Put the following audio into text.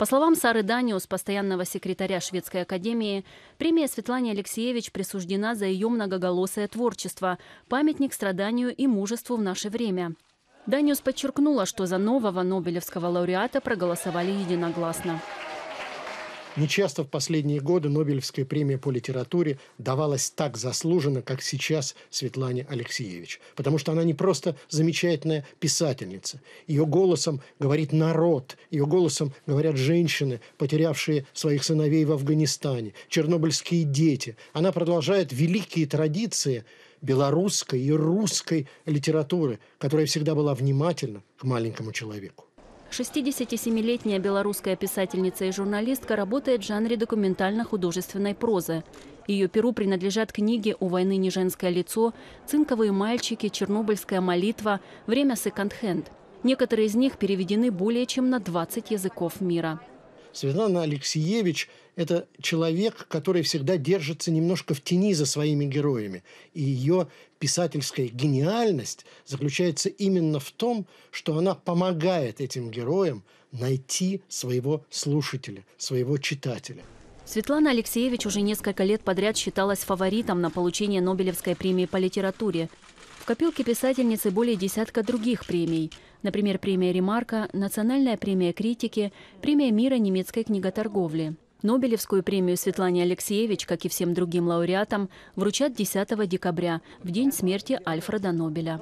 По словам Сары Даниус, постоянного секретаря Шведской академии, премия Светлане Алексеевич присуждена за ее многоголосое творчество, памятник страданию и мужеству в наше время. Даниус подчеркнула, что за нового Нобелевского лауреата проголосовали единогласно. Нечасто в последние годы Нобелевская премия по литературе давалась так заслуженно, как сейчас Светлане Алексеевич. Потому что она не просто замечательная писательница. Ее голосом говорит народ, ее голосом говорят женщины, потерявшие своих сыновей в Афганистане, чернобыльские дети. Она продолжает великие традиции белорусской и русской литературы, которая всегда была внимательна к маленькому человеку. 67-летняя белорусская писательница и журналистка работает в жанре документально-художественной прозы. Ее перу принадлежат книги «У войны не женское лицо», «Цинковые мальчики», «Чернобыльская молитва», «Время секонд-хенд». Некоторые из них переведены более чем на 20 языков мира. Светлана Алексеевич – это человек, который всегда держится немножко в тени за своими героями. И ее писательская гениальность заключается именно в том, что она помогает этим героям найти своего слушателя, своего читателя. Светлана Алексеевич уже несколько лет подряд считалась фаворитом на получение Нобелевской премии по литературе копилке писательницы более десятка других премий. Например, премия «Ремарка», Национальная премия критики, премия мира немецкой книготорговли. Нобелевскую премию Светлане Алексеевич, как и всем другим лауреатам, вручат 10 декабря, в день смерти Альфреда Нобеля.